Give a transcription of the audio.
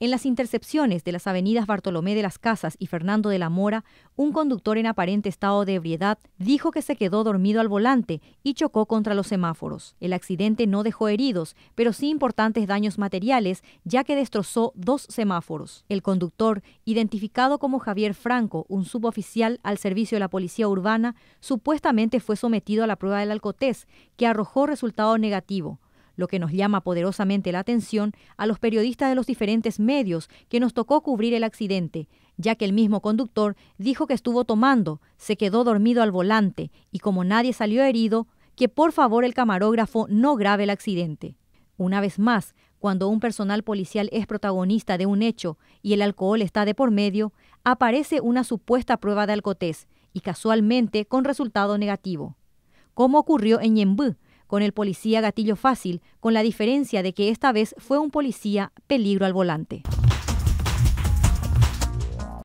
En las intercepciones de las avenidas Bartolomé de las Casas y Fernando de la Mora, un conductor en aparente estado de ebriedad dijo que se quedó dormido al volante y chocó contra los semáforos. El accidente no dejó heridos, pero sí importantes daños materiales, ya que destrozó dos semáforos. El conductor, identificado como Javier Franco, un suboficial al servicio de la Policía Urbana, supuestamente fue sometido a la prueba del alcotés, que arrojó resultado negativo lo que nos llama poderosamente la atención a los periodistas de los diferentes medios que nos tocó cubrir el accidente, ya que el mismo conductor dijo que estuvo tomando, se quedó dormido al volante y como nadie salió herido, que por favor el camarógrafo no grabe el accidente. Una vez más, cuando un personal policial es protagonista de un hecho y el alcohol está de por medio, aparece una supuesta prueba de alcotés y casualmente con resultado negativo. Como ocurrió en Yembú, con el policía gatillo fácil, con la diferencia de que esta vez fue un policía peligro al volante.